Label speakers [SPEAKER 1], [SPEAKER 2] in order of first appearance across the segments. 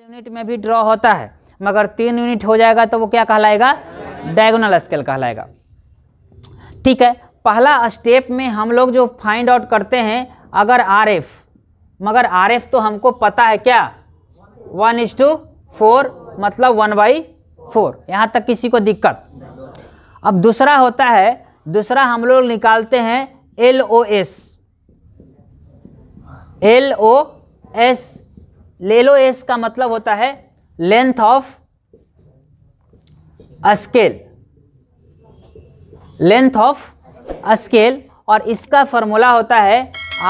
[SPEAKER 1] unit में भी draw होता है मगर तीन यूनिट हो जाएगा तो वो क्या कहलाएगा डायगोनल स्केल कहलाएगा ठीक है पहला स्टेप में हम लोग जो फाइंड आउट करते हैं अगर आर एफ मगर आर एफ तो हमको पता है क्या वन इज टू फोर मतलब वन बाई फोर यहाँ तक किसी को दिक्कत अब दूसरा होता है दूसरा हम लोग निकालते हैं L O S L O S लेलो एस का मतलब होता है length of scale length of scale और इसका फॉर्मूला होता है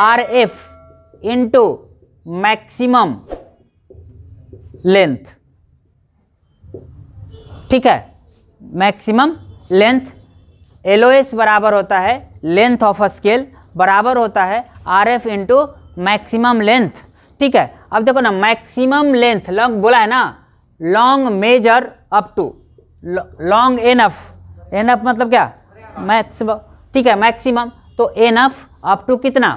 [SPEAKER 1] R F into maximum length ठीक है मैक्सिमम लेंथ एलओएस बराबर होता है लेंथ ऑफ स्केल बराबर होता है R F into maximum length ठीक है अब देखो ना मैक्सिमम लेंथ लॉन्ग बोला है ना long measure up to long enough enough मतलब क्या मैक्सिम ठीक है मैक्सिमम तो एनफ अप टू कितना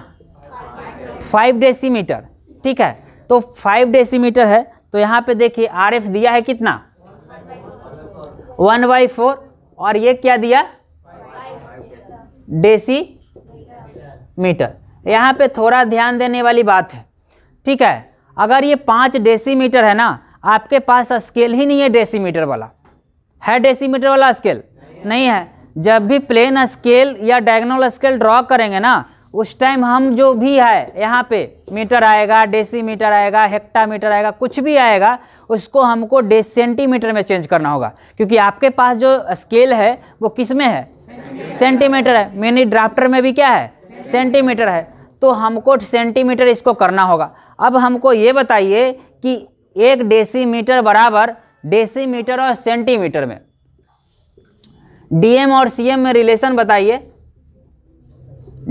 [SPEAKER 1] फाइव डेसीमीटर ठीक है तो फाइव डेसीमीटर है तो यहाँ पे देखिए आर एफ दिया है कितना वन बाई फोर और ये क्या दिया डेसी मीटर यहाँ पे थोड़ा ध्यान देने वाली बात है ठीक है अगर ये पाँच डेसीमीटर है ना आपके पास स्केल ही नहीं है डेसीमीटर वाला है डेसीमीटर वाला स्केल नहीं, नहीं है जब भी प्लेन स्केल या डायगोनल स्केल ड्रॉ करेंगे ना उस टाइम हम जो भी है यहाँ पे मीटर आएगा डेसीमीटर आएगा हेक्टामीटर आएगा कुछ भी आएगा उसको हमको डे सेंटीमीटर में चेंज करना होगा क्योंकि आपके पास जो स्केल है वो किस में है सेंटीमीटर है मिनी ड्राफ्टर में भी क्या है सेंटीमीटर है तो हमको सेंटीमीटर इसको करना होगा अब हमको ये बताइए कि एक डेसीमीटर बराबर डेसीमीटर और सेंटीमीटर में डीएम और सीएम में रिलेशन बताइए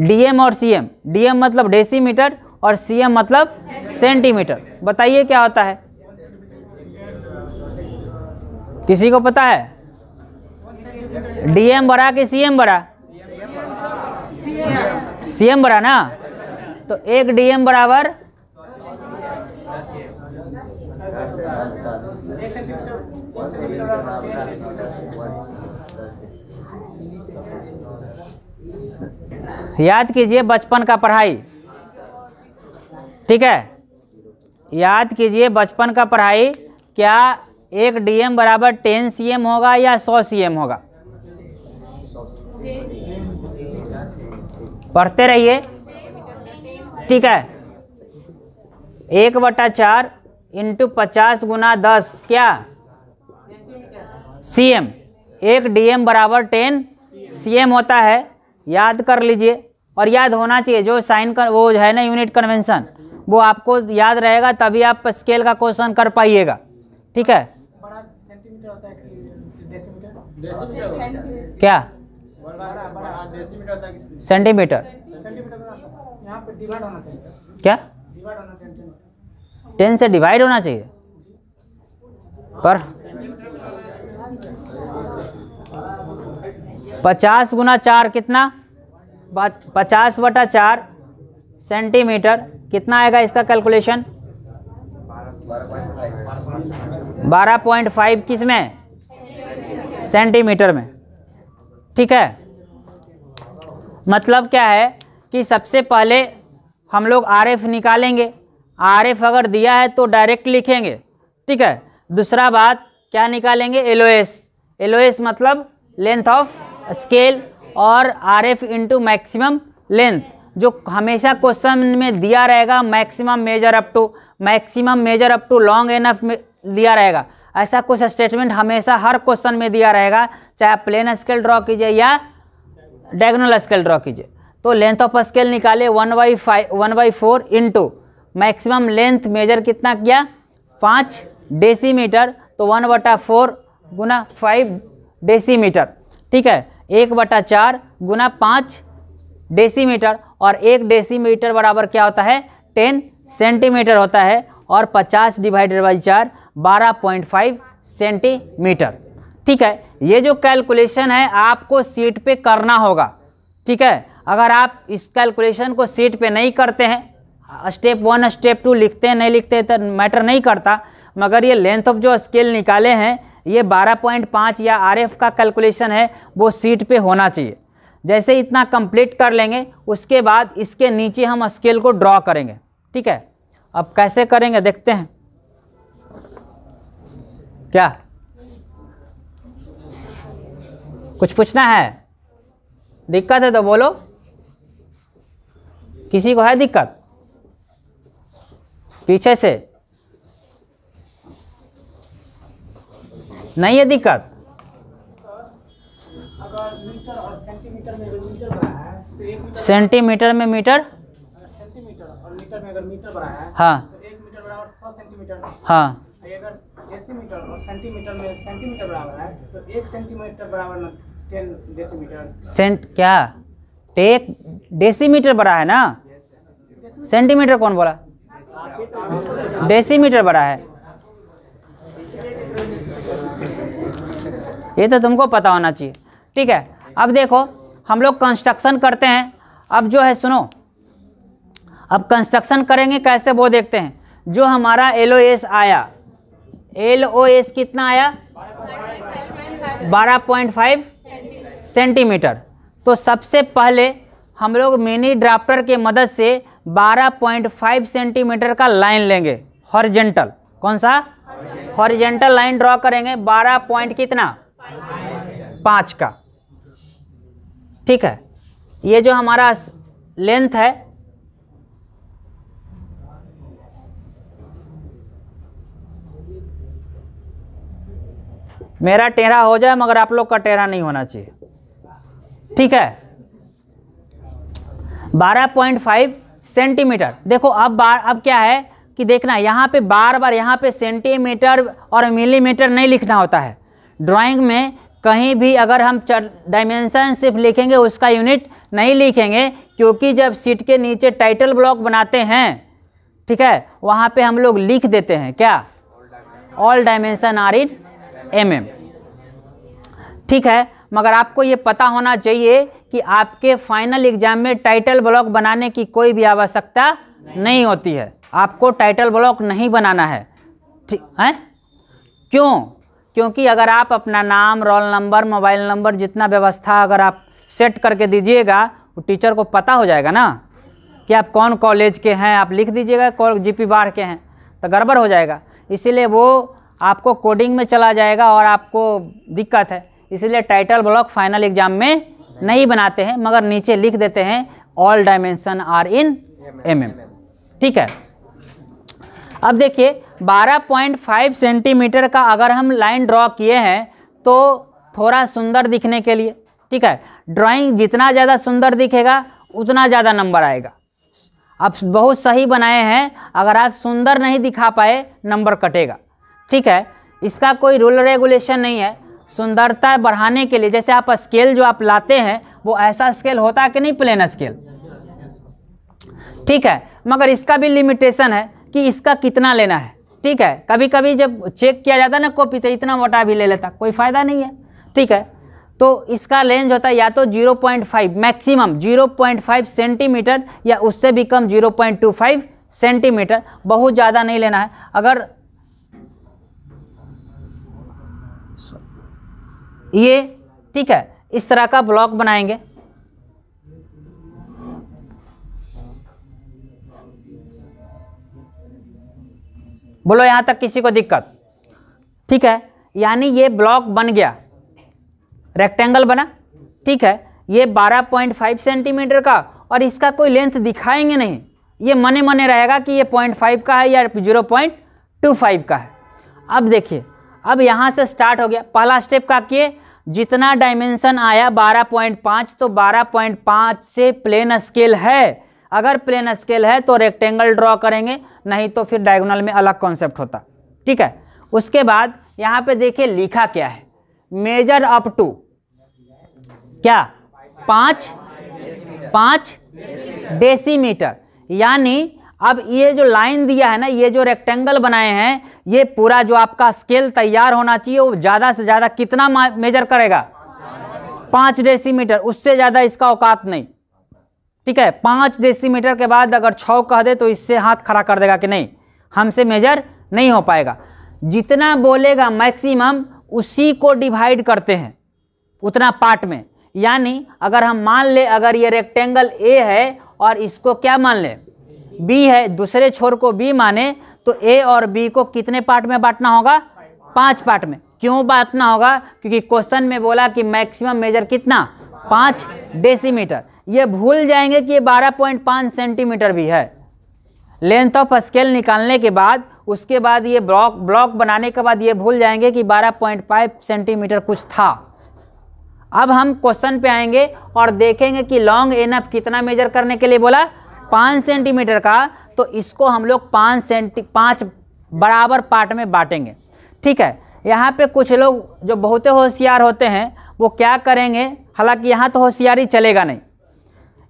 [SPEAKER 1] डीएम और सीएम डीएम मतलब डेसीमीटर और सीएम मतलब सेंटीमीटर बताइए क्या होता है किसी को पता है डीएम बड़ा कि सीएम बड़ा सीएम बड़ा ना तो एक डीएम बराबर याद कीजिए बचपन का पढ़ाई ठीक है याद कीजिए बचपन का पढ़ाई क्या एक डीएम बराबर टेन सीएम होगा या सौ सीएम होगा पढ़ते रहिए ठीक है एक बटा चार इंटू पचास गुना दस क्या सी एम एक डी एम बराबर टेन सी एम होता है याद कर लीजिए और याद होना चाहिए जो साइन कर वो है ना यूनिट कन्वेंशन वो आपको याद रहेगा तभी आप स्केल का क्वेश्चन कर पाइएगा ठीक है क्या सेंटीमीटर क्या टेन से डिवाइड होना चाहिए पर पचास गुना चार कितना पचास बटा चार सेंटीमीटर कितना आएगा इसका कैलकुलेशन बारह पॉइंट फाइव किस में सेंटीमीटर में ठीक है मतलब क्या है कि सबसे पहले हम लोग आर एफ निकालेंगे आर एफ अगर दिया है तो डायरेक्ट लिखेंगे ठीक है दूसरा बात क्या निकालेंगे L L O S O S मतलब लेंथ ऑफ स्केल और R F into maximum length जो हमेशा क्वेश्चन में दिया रहेगा maximum measure up to maximum measure up to long enough दिया रहेगा ऐसा कुछ स्टेटमेंट हमेशा हर क्वेश्चन में दिया रहेगा चाहे आप प्लेन स्केल ड्रॉ कीजिए या डायगोनल स्केल ड्रॉ कीजिए तो लेंथ ऑफ स्केल निकाले one by five one by four into maximum length measure कितना किया पाँच डेसीमीटर तो वन बटा फोर गुना फाइव डेसीमीटर ठीक है एक बटा चार गुना पाँच डेसीमीटर और एक डेसीमीटर बराबर क्या होता है टेन सेंटीमीटर होता है और पचास डिवाइडेड बाई चार बारह पॉइंट फाइव सेंटीमीटर ठीक है ये जो कैलकुलेशन है आपको सीट पे करना होगा ठीक है अगर आप इस कैलकुलेशन को सीट पे नहीं करते हैं स्टेप वन स्टेप टू लिखते नहीं लिखते तो मैटर नहीं करता मगर ये लेंथ ऑफ जो स्केल निकाले हैं ये 12.5 या आर का कैलकुलेशन है वो सीट पे होना चाहिए जैसे इतना कंप्लीट कर लेंगे उसके बाद इसके नीचे हम स्केल को ड्रॉ करेंगे ठीक है अब कैसे करेंगे देखते हैं क्या कुछ पूछना है दिक्कत है तो बोलो किसी को है दिक्कत पीछे से नहीं है दिक्कत सेंटीमीटर में मीटर हाँ हाँ डेसीमीटर और सेंटीमीटर में सेंटीमीटर बराबर है तो एक सेंटीमीटर बराबर टेन डेसीमीटर सेंट क्या टेक डेसीमीटर बड़ा है ना सेंटीमीटर कौन बोला डेसीमीटर बड़ा है ये तो तुमको पता होना चाहिए ठीक है अब देखो हम लोग कंस्ट्रक्शन करते हैं अब जो है सुनो अब कंस्ट्रक्शन करेंगे कैसे वो देखते हैं जो हमारा एल आया एल कितना आया बारह पॉइंट फाइव सेंटीमीटर तो सबसे पहले हम लोग मिनी ड्राफ्टर के मदद से 12.5 सेंटीमीटर का लाइन लेंगे हॉरिजेंटल कौन सा हॉरिजेंटल लाइन ड्रॉ करेंगे 12 पॉइंट कितना पाँच का ठीक है ये जो हमारा लेंथ है मेरा टेढ़ा हो जाए मगर आप लोग का टेढ़ा नहीं होना चाहिए ठीक है 12.5 सेंटीमीटर देखो अब बार अब क्या है कि देखना यहाँ पे बार बार यहाँ पे सेंटीमीटर और मिलीमीटर नहीं लिखना होता है ड्राइंग में कहीं भी अगर हम डायमेंशन सिर्फ लिखेंगे उसका यूनिट नहीं लिखेंगे क्योंकि जब सीट के नीचे टाइटल ब्लॉक बनाते हैं ठीक है वहाँ पे हम लोग लिख देते हैं क्या all dimension are in M M ठीक है मगर आपको ये पता होना चाहिए कि आपके फाइनल एग्जाम में टाइटल ब्लॉक बनाने की कोई भी आवश्यकता नहीं।, नहीं होती है आपको टाइटल ब्लॉक नहीं बनाना है ठीक है क्यों क्योंकि अगर आप अपना नाम रोल नंबर मोबाइल नंबर जितना व्यवस्था अगर आप सेट करके दीजिएगा तो टीचर को पता हो जाएगा ना कि आप कौन कॉलेज के हैं आप लिख दीजिएगा कौन पी बाढ़ के हैं तो गड़बड़ हो जाएगा इसीलिए वो आपको कोडिंग में चला जाएगा और आपको दिक्कत है इसलिए टाइटल ब्लॉक फाइनल एग्जाम में नहीं बनाते हैं मगर नीचे लिख देते हैं all dimension are in M M ठीक है अब देखिए 12.5 सेंटीमीटर का अगर हम लाइन ड्रॉ किए हैं तो थोड़ा सुंदर दिखने के लिए ठीक है ड्राइंग जितना ज़्यादा सुंदर दिखेगा उतना ज़्यादा नंबर आएगा आप बहुत सही बनाए हैं अगर आप सुंदर नहीं दिखा पाए नंबर कटेगा ठीक है इसका कोई रूल रेगुलेशन नहीं है सुंदरता बढ़ाने के लिए जैसे आप स्केल जो आप लाते हैं वो ऐसा स्केल होता है कि नहीं प्लेन स्केल ठीक है मगर इसका भी लिमिटेशन है कि इसका कितना लेना है ठीक है कभी कभी जब चेक किया जाता है ना कॉपी तो इतना मोटा भी ले लेता कोई फ़ायदा नहीं है ठीक है तो इसका रेंज होता है या तो 0.5 मैक्सिमम 0.5 सेंटीमीटर या उससे भी कम 0.25 सेंटीमीटर बहुत ज़्यादा नहीं लेना है अगर ये ठीक है इस तरह का ब्लॉक बनाएंगे बोलो यहाँ तक किसी को दिक्कत ठीक है यानी ये ब्लॉक बन गया रेक्टेंगल बना ठीक है ये 12.5 सेंटीमीटर का और इसका कोई लेंथ दिखाएंगे नहीं ये मने मने रहेगा कि ये 0.5 का है या 0.25 का है अब देखिए अब यहाँ से स्टार्ट हो गया पहला स्टेप का किए जितना डायमेंशन आया 12.5 तो 12.5 से प्लेन स्केल है अगर प्लेन स्केल है तो रेक्टेंगल ड्रॉ करेंगे नहीं तो फिर डायगोनल में अलग कॉन्सेप्ट होता ठीक है उसके बाद यहाँ पे देखिए लिखा क्या है मेजर अप टू क्या पाँच पाँच डेसीमीटर यानी अब ये जो लाइन दिया है ना ये जो रेक्टेंगल बनाए हैं ये पूरा जो आपका स्केल तैयार होना चाहिए वो ज़्यादा से ज़्यादा कितना मेजर करेगा पाँच डेसीमीटर उससे ज़्यादा इसका औकात नहीं ठीक है पाँच डेसीमीटर के बाद अगर छः कह दे तो इससे हाथ खड़ा कर देगा कि नहीं हमसे मेजर नहीं हो पाएगा जितना बोलेगा मैक्सिमम उसी को डिवाइड करते हैं उतना पार्ट में यानी अगर हम मान ले अगर ये रेक्टेंगल ए है और इसको क्या मान लें बी है दूसरे छोर को बी माने तो ए और बी को कितने पार्ट में बांटना होगा पांच पार्ट में क्यों बांटना होगा क्योंकि क्वेश्चन में बोला कि मैक्सिमम मेजर कितना पाँच डेसीमीटर ये भूल जाएंगे कि ये बारह पॉइंट पाँच सेंटीमीटर भी है लेंथ ऑफ स्केल निकालने के बाद उसके बाद ये ब्लॉक ब्लॉक बनाने के बाद ये भूल जाएंगे कि बारह पॉइंट फाइव सेंटीमीटर कुछ था अब हम क्वेश्चन पे आएंगे और देखेंगे कि लॉन्ग एनफ कितना मेजर करने के लिए बोला पाँच सेंटीमीटर का तो इसको हम लोग पाँच सेंटी पाँच बराबर पार्ट में बांटेंगे ठीक है यहाँ पे कुछ लोग जो बहुत होशियार होते हैं वो क्या करेंगे हालांकि यहाँ तो होशियारी चलेगा नहीं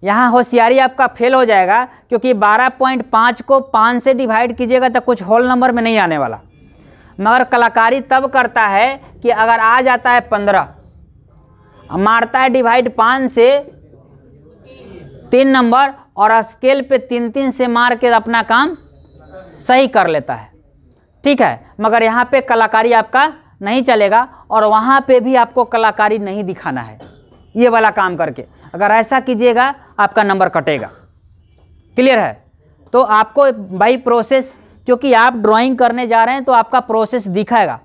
[SPEAKER 1] यहाँ होशियारी आपका फेल हो जाएगा क्योंकि 12.5 को 5 से डिवाइड कीजिएगा तो कुछ होल नंबर में नहीं आने वाला मगर कलाकारी तब करता है कि अगर आ जाता है 15 मारता है डिवाइड 5 से तीन नंबर और स्केल पे तीन तीन से मार के अपना काम सही कर लेता है ठीक है मगर यहाँ पे कलाकारी आपका नहीं चलेगा और वहाँ पे भी आपको कलाकारी नहीं दिखाना है ये वाला काम करके अगर ऐसा कीजिएगा आपका नंबर कटेगा क्लियर है तो आपको बाई प्रोसेस क्योंकि आप ड्राइंग करने जा रहे हैं तो आपका प्रोसेस दिखाएगा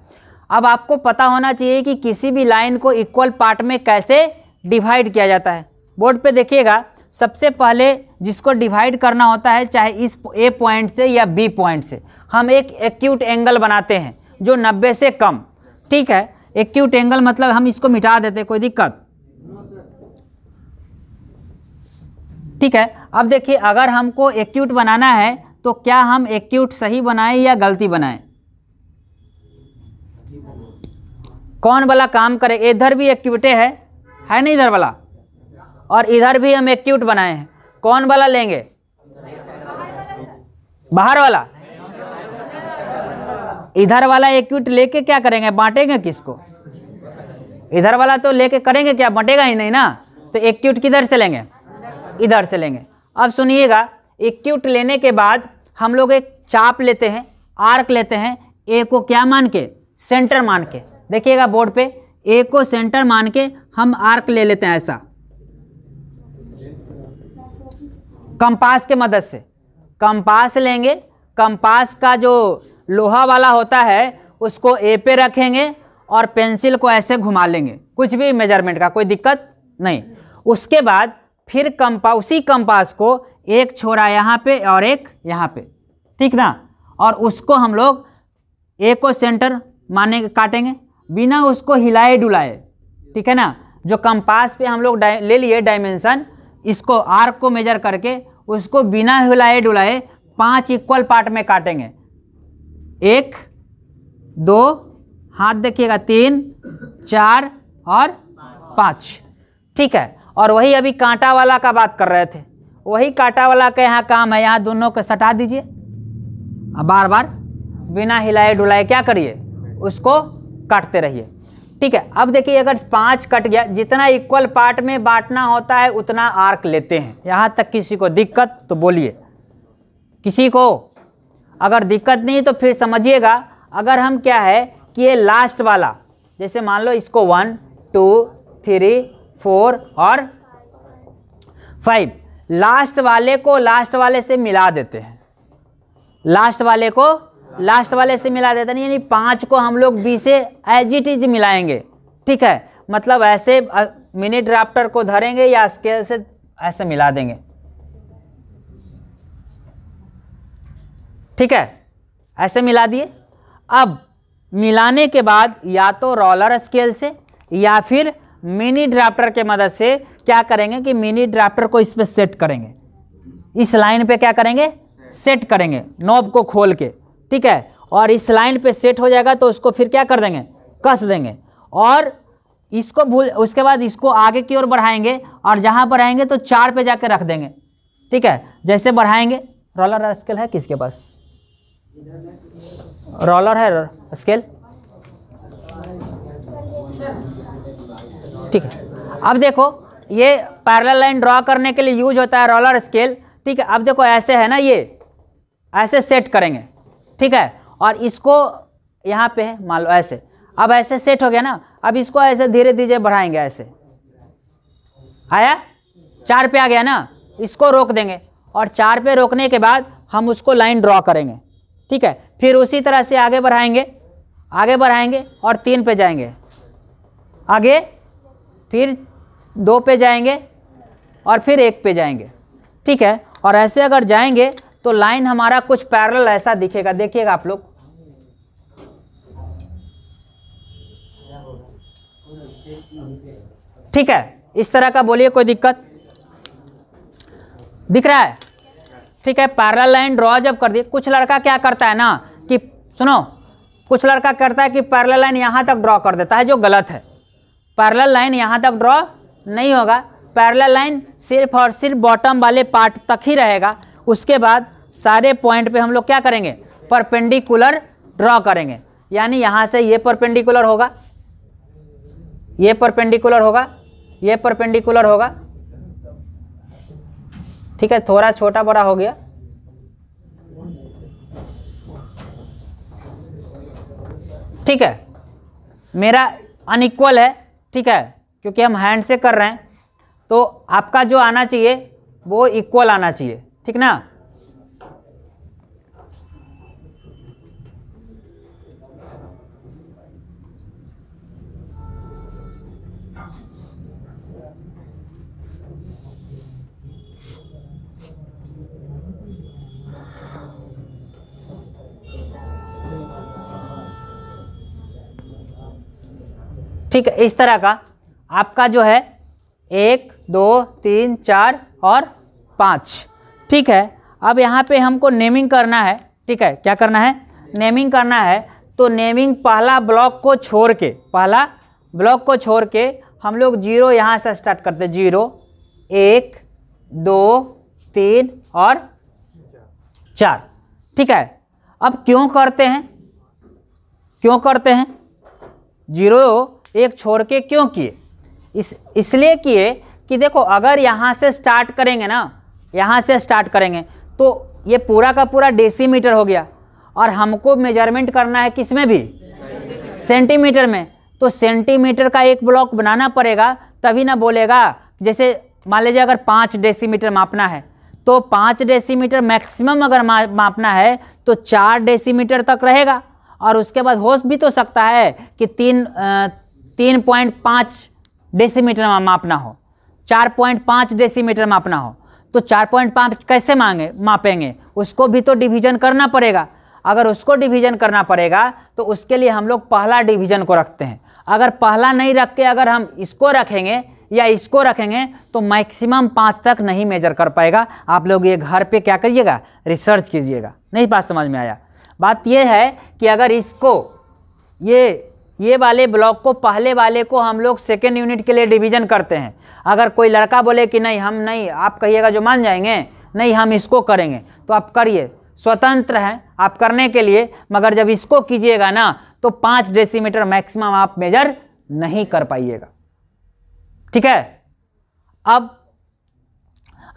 [SPEAKER 1] अब आपको पता होना चाहिए कि किसी भी लाइन को इक्वल पार्ट में कैसे डिवाइड किया जाता है बोर्ड पे देखिएगा सबसे पहले जिसको डिवाइड करना होता है चाहे इस ए पॉइंट से या बी पॉइंट से हम एक एक्यूट एंगल बनाते हैं जो 90 से कम ठीक है एक्यूट एंगल मतलब हम इसको मिटा देते हैं कोई दिक्कत ठीक है अब देखिए अगर हमको एक्यूट बनाना है तो क्या हम एक्यूट सही बनाएं या गलती बनाएं कौन वाला काम करे इधर भी एक्यूटे है है ना इधर वाला और इधर भी हम एक्यूट बनाए हैं कौन वाला लेंगे बाहर वाला इधर वाला एक्यूट लेके क्या करेंगे बांटेंगे किसको इधर वाला तो लेके करेंगे क्या बटेगा ही नहीं ना तो एक्यूट किधर से लेंगे इधर से लेंगे अब सुनिएगा एक्यूट लेने के बाद हम लोग एक चाप लेते हैं आर्क लेते हैं ए को क्या मान के सेंटर मान के देखिएगा बोर्ड पे ए को सेंटर मान के हम आर्क ले लेते हैं ऐसा कंपास के मदद से कंपास लेंगे कंपास का जो लोहा वाला होता है उसको ए पे रखेंगे और पेंसिल को ऐसे घुमा लेंगे कुछ भी मेजरमेंट का कोई दिक्कत नहीं उसके बाद फिर कंपा उसी कंपास को एक छोरा यहाँ पे और एक यहाँ पे ठीक ना और उसको हम लोग ए को सेंटर माने काटेंगे बिना उसको हिलाए डुलाए ठीक है ना जो कंपास पे हम लोग ले लिए डायमेंसन इसको आर्क को मेजर करके उसको बिना हिलाए डुलाए पांच इक्वल पार्ट में काटेंगे एक दो हाथ देखिएगा तीन चार और पाँच ठीक है और वही अभी कांटा वाला का बात कर रहे थे वही कांटा वाला का यहाँ काम है यहाँ दोनों को सटा दीजिए बार बार बिना हिलाए डुलाए क्या करिए उसको काटते रहिए ठीक है अब देखिए अगर पांच कट गया जितना इक्वल पार्ट में बांटना होता है उतना आर्क लेते हैं यहां तक किसी को दिक्कत तो बोलिए किसी को अगर दिक्कत नहीं तो फिर समझिएगा अगर हम क्या है कि ये लास्ट वाला जैसे मान लो इसको वन टू थ्री फोर और फाइव लास्ट वाले को लास्ट वाले से मिला देते हैं लास्ट वाले को लास्ट वाले से मिला देते नहीं यानी पाँच को हम लोग बी से एज इट इज मिलाएंगे ठीक है मतलब ऐसे मिनी ड्राफ्टर को धरेंगे या स्केल से ऐसे मिला देंगे ठीक है ऐसे मिला दिए अब मिलाने के बाद या तो रोलर स्केल से या फिर मिनी ड्राफ्टर के मदद से क्या करेंगे कि मिनी ड्राफ्टर को इस पर सेट करेंगे इस लाइन पे क्या करेंगे सेट करेंगे नॉब को खोल के ठीक है और इस लाइन पे सेट हो जाएगा तो उसको फिर क्या कर देंगे कस देंगे और इसको भूल उसके बाद इसको आगे की ओर बढ़ाएंगे और जहाँ पर आएंगे तो चार पे जाकर रख देंगे ठीक है जैसे बढ़ाएंगे रोलर स्केल है किसके पास रोलर है स्केल ठीक है अब देखो ये पैरल लाइन ड्रॉ करने के लिए यूज होता है रोलर स्केल ठीक है अब देखो ऐसे है ना ये ऐसे सेट करेंगे ठीक है और इसको यहाँ पे है मान लो ऐसे अब ऐसे सेट हो गया ना अब इसको ऐसे धीरे धीरे बढ़ाएंगे ऐसे आया चार पे आ गया ना इसको रोक देंगे और चार पे रोकने के बाद हम उसको लाइन ड्रॉ करेंगे ठीक है फिर उसी तरह से आगे बढ़ाएंगे आगे बढ़ाएंगे और तीन पे जाएंगे आगे फिर दो पे जाएंगे और फिर एक पे जाएंगे ठीक है और ऐसे अगर जाएंगे तो लाइन हमारा कुछ पैरल ऐसा दिखेगा देखिएगा आप लोग ठीक है इस तरह का बोलिए कोई दिक्कत दिख रहा है ठीक है पैरल लाइन ड्रॉ जब कर दिए कुछ लड़का क्या करता है ना कि सुनो कुछ लड़का करता है कि पैरल लाइन यहां तक ड्रॉ कर देता है जो गलत है पैरल लाइन यहां तक ड्रॉ नहीं होगा पैरल लाइन सिर्फ और सिर्फ बॉटम वाले पार्ट तक ही रहेगा उसके बाद सारे पॉइंट पे हम लोग क्या करेंगे परपेंडिकुलर ड्रॉ करेंगे यानी यहाँ से ये परपेंडिकुलर होगा ये परपेंडिकुलर होगा ये परपेंडिकुलर होगा ठीक है थोड़ा छोटा बड़ा हो गया ठीक है मेरा अनइक्वल है ठीक है क्योंकि हम हैंड से कर रहे हैं तो आपका जो आना चाहिए वो इक्वल आना चाहिए ठीक ना ठीक है इस तरह का आपका जो है एक दो तीन चार और पाँच ठीक है अब यहाँ पे हमको नेमिंग करना है ठीक है क्या करना है नेमिंग करना है तो नेमिंग पहला ब्लॉक को छोड़ के पहला ब्लॉक को छोड़ के हम लोग जीरो यहाँ से स्टार्ट करते जीरो एक दो तीन और चार ठीक है अब क्यों करते हैं क्यों करते हैं जीरो एक छोड़ के क्यों किए इस इसलिए किए कि देखो अगर यहाँ से स्टार्ट करेंगे ना यहाँ से स्टार्ट करेंगे तो ये पूरा का पूरा डेसीमीटर हो गया और हमको मेजरमेंट करना है किस में भी सेंटीमीटर में तो सेंटीमीटर का एक ब्लॉक बनाना पड़ेगा तभी ना बोलेगा जैसे मान लीजिए अगर पाँच डेसीमीटर मापना है तो पाँच डेसीमीटर मैक्सिमम अगर मापना है तो चार डेसीमीटर तक रहेगा और उसके बाद हो भी तो सकता है कि तीन तीन पॉइंट पाँच डेसीमीटर मापना हो चार पॉइंट पाँच डेसीमीटर मापना हो तो चार पॉइंट पाँच कैसे मांगे मापेंगे उसको भी तो डिवीजन करना पड़ेगा अगर उसको डिवीजन करना पड़ेगा तो उसके लिए हम लोग पहला डिवीजन को रखते हैं अगर पहला नहीं रख के अगर हम इसको रखेंगे या इसको रखेंगे तो मैक्सिमम पाँच तक नहीं मेजर कर पाएगा आप लोग ये घर पे क्या करिएगा रिसर्च कीजिएगा नहीं बात समझ में आया बात यह है कि अगर इसको ये ये वाले ब्लॉक को पहले वाले को हम लोग सेकेंड यूनिट के लिए डिवीजन करते हैं अगर कोई लड़का बोले कि नहीं हम नहीं आप कहिएगा जो मान जाएंगे नहीं हम इसको करेंगे तो आप करिए स्वतंत्र हैं आप करने के लिए मगर जब इसको कीजिएगा ना तो पाँच डेसीमीटर मैक्सिमम आप मेजर नहीं कर पाइएगा ठीक है अब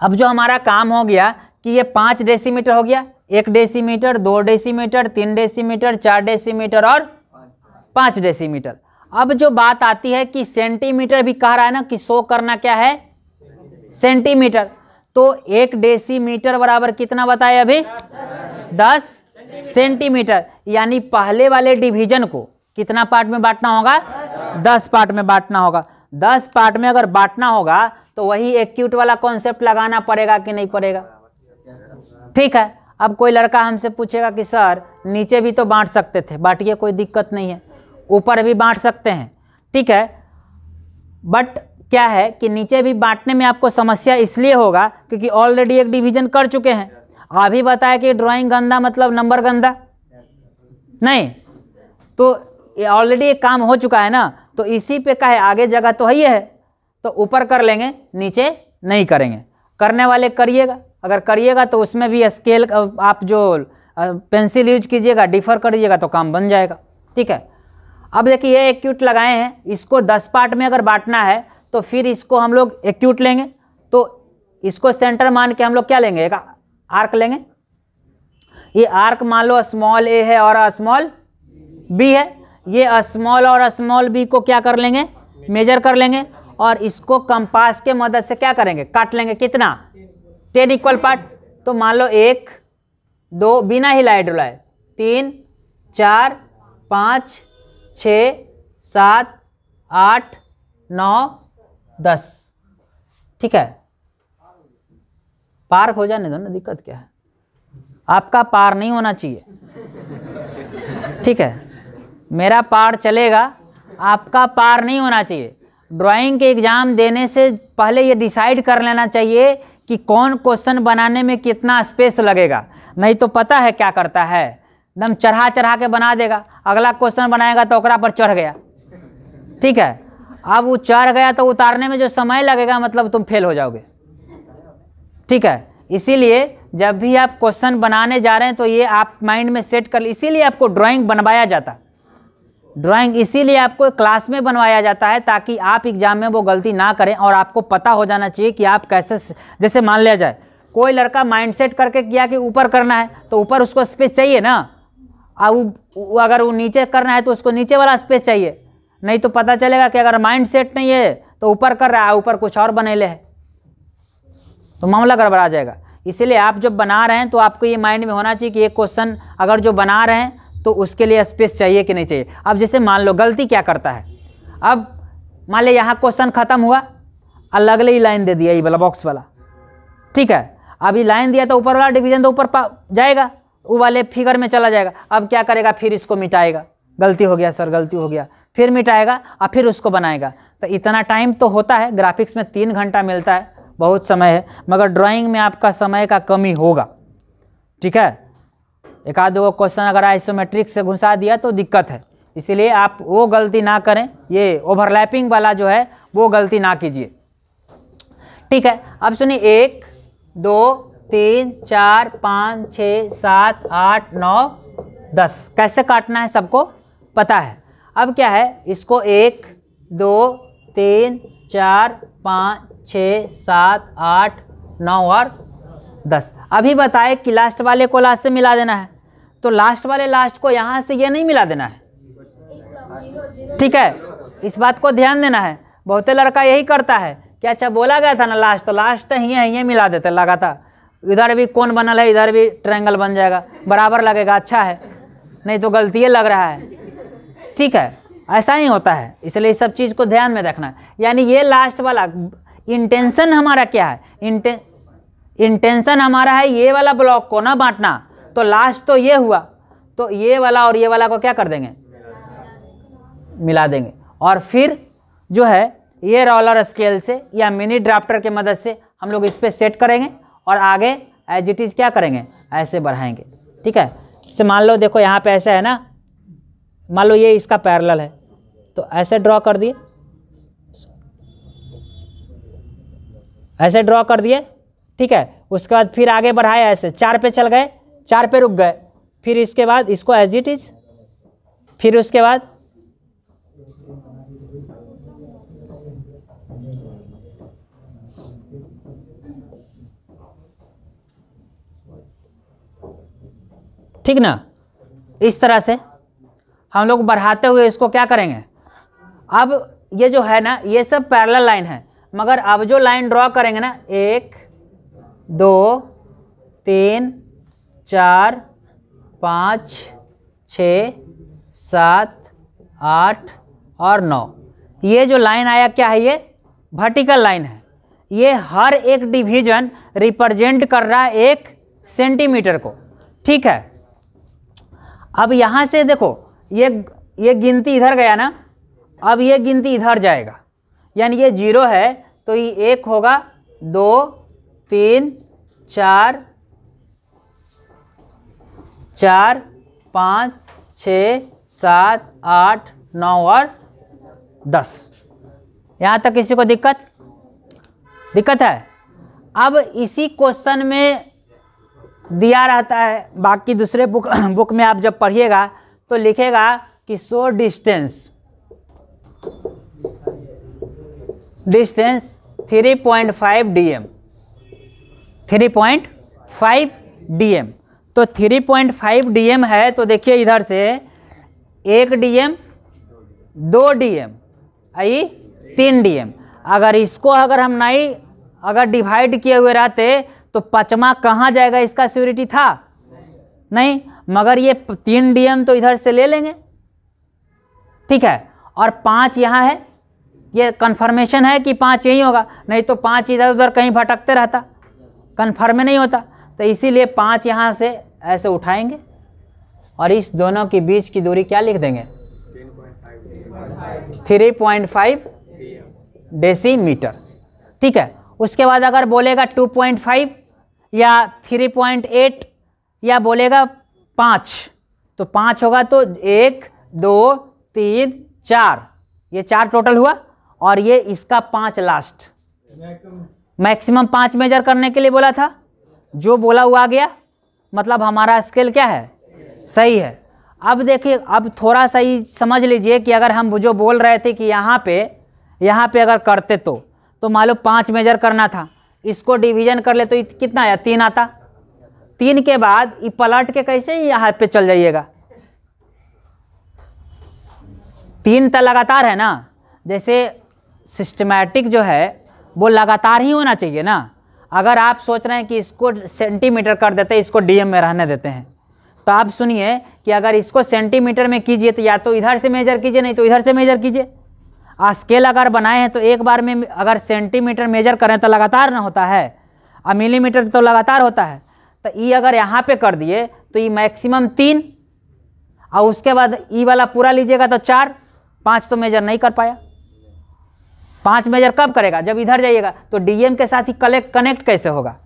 [SPEAKER 1] अब जो हमारा काम हो गया कि ये पाँच डेसीमीटर हो गया एक डेसीमीटर दो डेसीमीटर तीन डेसीमीटर चार डेसीमीटर और पाँच डेसीमीटर अब जो बात आती है कि सेंटीमीटर भी कह रहा है ना कि सो करना क्या है सेंटीमीटर तो एक डेसीमीटर बराबर कितना बताया अभी दस सेंटीमीटर यानी पहले वाले डिवीजन को कितना पार्ट में बांटना होगा दस पार्ट में बांटना होगा दस पार्ट में अगर बांटना होगा तो वही एक्यूट वाला कॉन्सेप्ट लगाना पड़ेगा कि नहीं पड़ेगा ठीक है अब कोई लड़का हमसे पूछेगा कि सर नीचे भी तो बांट सकते थे बांटिए कोई दिक्कत नहीं है ऊपर भी बांट सकते हैं ठीक है बट क्या है कि नीचे भी बांटने में आपको समस्या इसलिए होगा क्योंकि ऑलरेडी एक डिवीजन कर चुके हैं आप ही बताया कि ड्राइंग गंदा मतलब नंबर गंदा नहीं तो ऑलरेडी एक काम हो चुका है ना तो इसी पे का है आगे जगह तो है ही है तो ऊपर कर लेंगे नीचे नहीं करेंगे करने वाले करिएगा अगर करिएगा तो उसमें भी स्केल आप जो पेंसिल यूज कीजिएगा डिफर करिएगा तो काम बन जाएगा ठीक है अब देखिए ये एक्यूट लगाए हैं इसको दस पार्ट में अगर बांटना है तो फिर इसको हम लोग एक्यूट लेंगे तो इसको सेंटर मान के हम लोग क्या लेंगे एक आर्क लेंगे ये आर्क मान लो स्मॉल ए है और स्मॉल बी है ये स्मॉल और स्मॉल बी को क्या कर लेंगे मेजर कर लेंगे और इसको कंपास के मदद से क्या करेंगे काट लेंगे कितना टेन इक्वल पार्ट तो मान लो एक दो बिना हिलाए डुलाए तीन चार पाँच छः सात आठ नौ दस ठीक है पार हो जाने दो ना दिक्कत क्या है आपका पार नहीं होना चाहिए ठीक है मेरा पार चलेगा आपका पार नहीं होना चाहिए ड्राइंग के एग्ज़ाम देने से पहले ये डिसाइड कर लेना चाहिए कि कौन क्वेश्चन बनाने में कितना स्पेस लगेगा नहीं तो पता है क्या करता है एकदम चढ़ा चढ़ा के बना देगा अगला क्वेश्चन बनाएगा तो ओकरा पर चढ़ गया ठीक है अब वो चढ़ गया तो उतारने में जो समय लगेगा मतलब तुम फेल हो जाओगे ठीक है इसीलिए जब भी आप क्वेश्चन बनाने जा रहे हैं तो ये आप माइंड में सेट कर इसीलिए आपको ड्राइंग बनवाया जाता ड्राइंग इसीलिए आपको क्लास में बनवाया जाता है ताकि आप एग्जाम में वो गलती ना करें और आपको पता हो जाना चाहिए कि आप कैसे जैसे मान लिया जाए कोई लड़का सेट करके किया कि ऊपर करना है तो ऊपर उसको स्पेस चाहिए ना अब अगर वो नीचे करना है तो उसको नीचे वाला स्पेस चाहिए नहीं तो पता चलेगा कि अगर माइंड सेट नहीं है तो ऊपर कर रहा है ऊपर कुछ और ले है तो मामला गड़बड़ा जाएगा इसीलिए आप जब बना रहे हैं तो आपको ये माइंड में होना चाहिए कि ये क्वेश्चन अगर जो बना रहे हैं तो उसके लिए स्पेस चाहिए कि नहीं चाहिए अब जैसे मान लो गलती क्या करता है अब मान लो यहाँ क्वेश्चन ख़त्म हुआ अलग ही लाइन दे दिया ये वाला बॉक्स वाला ठीक है अभी लाइन दिया तो ऊपर वाला डिवीजन तो ऊपर जाएगा वो वाले फिगर में चला जाएगा अब क्या करेगा फिर इसको मिटाएगा गलती हो गया सर गलती हो गया फिर मिटाएगा और फिर उसको बनाएगा तो इतना टाइम तो होता है ग्राफिक्स में तीन घंटा मिलता है बहुत समय है मगर ड्राइंग में आपका समय का कमी होगा ठीक है एक आध वो क्वेश्चन अगर आइसोमेट्रिक से घुसा दिया तो दिक्कत है इसीलिए आप वो गलती ना करें ये ओवरलैपिंग वाला जो है वो गलती ना कीजिए ठीक है अब सुनिए एक दो तीन चार पाँच छः सात आठ नौ दस कैसे काटना है सबको पता है अब क्या है इसको एक दो तीन चार पाँच छ सात आठ नौ और दस अभी बताए कि लास्ट वाले को लास्ट से मिला देना है तो लास्ट वाले लास्ट को यहाँ से ये नहीं मिला देना है ठीक है इस बात को ध्यान देना है बहुते लड़का यही करता है कि अच्छा बोला गया था ना लास्ट तो लास्ट तो यहीं यहीं मिला देते लगातार इधर भी कौन बनल है इधर भी ट्रायंगल बन जाएगा बराबर लगेगा अच्छा है नहीं तो गलतियाँ लग रहा है ठीक है ऐसा ही होता है इसलिए इस सब चीज़ को ध्यान में रखना यानी ये लास्ट वाला इंटेंशन हमारा क्या है इंटे इंटेंशन हमारा है ये वाला ब्लॉक को ना बांटना तो लास्ट तो ये हुआ तो ये वाला और ये वाला को क्या कर देंगे मिला देंगे और फिर जो है ये रोलर स्केल से या मिनी ड्राफ्टर के मदद से हम लोग इस पर सेट करेंगे और आगे एज इट इज़ क्या करेंगे ऐसे बढ़ाएंगे ठीक है जैसे मान लो देखो यहाँ पे ऐसा है ना मान लो ये इसका पैरल है तो ऐसे ड्रॉ कर दिए ऐसे ड्रॉ कर दिए ठीक है उसके बाद फिर आगे बढ़ाए ऐसे चार पे चल गए चार पे रुक गए फिर इसके बाद इसको एज इट इज फिर उसके बाद ठीक ना इस तरह से हम लोग बढ़ाते हुए इसको क्या करेंगे अब ये जो है ना ये सब पैरेलल लाइन है मगर अब जो लाइन ड्रॉ करेंगे ना एक दो तीन चार पाँच छ सात आठ और नौ ये जो लाइन आया क्या है ये वर्टिकल लाइन है ये हर एक डिवीजन रिप्रेजेंट कर रहा है एक सेंटीमीटर को ठीक है अब यहाँ से देखो ये ये गिनती इधर गया ना अब ये गिनती इधर जाएगा यानी ये जीरो है तो ये एक होगा दो तीन चार चार पाँच छ सात आठ नौ और दस यहाँ तक किसी को दिक्कत दिक्कत है अब इसी क्वेश्चन में दिया रहता है बाकी दूसरे बुक बुक में आप जब पढ़िएगा तो लिखेगा कि so distance distance 3.5 DM 3.5 DM तो 3.5 डीएम है तो देखिए इधर से एक एम दो एम आई तीन एम अगर इसको अगर हम नहीं अगर डिवाइड किए हुए रहते तो पचमा कहाँ जाएगा इसका स्योरिटी था नहीं मगर ये तीन डीएम तो इधर से ले लेंगे ठीक है और पाँच यहाँ है ये कन्फर्मेशन है कि पाँच यही होगा नहीं तो पाँच इधर उधर कहीं भटकते रहता कन्फर्म नहीं होता तो इसीलिए पाँच यहाँ से ऐसे उठाएंगे और इस दोनों के बीच की दूरी क्या लिख देंगे थ्री पॉइंट फाइव मीटर ठीक है उसके बाद अगर बोलेगा टू पॉइंट फाइव या थ्री पॉइंट एट या बोलेगा पाँच तो पाँच होगा तो एक दो तीन चार ये चार टोटल हुआ और ये इसका पाँच लास्ट मैक्सिमम पाँच मेजर करने के लिए बोला था जो बोला हुआ आ गया मतलब हमारा स्केल क्या है सही है अब देखिए अब थोड़ा सा ही समझ लीजिए कि अगर हम जो बोल रहे थे कि यहाँ पे यहाँ पे अगर करते तो तो मान लो पाँच मेजर करना था इसको डिवीजन कर ले तो कितना आया तीन आता तीन के बाद ये पलट के कैसे यहाँ पे चल जाइएगा तीन तो लगातार है ना जैसे सिस्टमैटिक जो है वो लगातार ही होना चाहिए ना अगर आप सोच रहे हैं कि इसको सेंटीमीटर कर देते हैं इसको डीएम में रहने देते हैं तो आप सुनिए कि अगर इसको सेंटीमीटर में कीजिए तो या तो इधर से मेजर कीजिए नहीं तो इधर से मेजर कीजिए आ स्केल अगर बनाए हैं तो एक बार में अगर सेंटीमीटर मेजर करें तो लगातार ना होता है और मिलीमीटर तो लगातार होता है तो ई e अगर यहाँ पे कर दिए तो ई e मैक्सिमम तीन और उसके बाद ई e वाला पूरा लीजिएगा तो चार पाँच तो मेजर नहीं कर पाया पाँच मेजर कब करेगा जब इधर जाइएगा तो डी के साथ ही कलेक्ट कनेक्ट कैसे होगा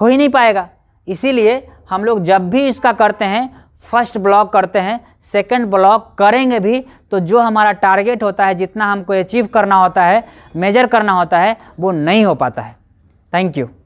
[SPEAKER 1] हो ही नहीं पाएगा इसीलिए हम लोग जब भी इसका करते हैं फर्स्ट ब्लॉक करते हैं सेकंड ब्लॉक करेंगे भी तो जो हमारा टारगेट होता है जितना हमको अचीव करना होता है मेजर करना होता है वो नहीं हो पाता है थैंक यू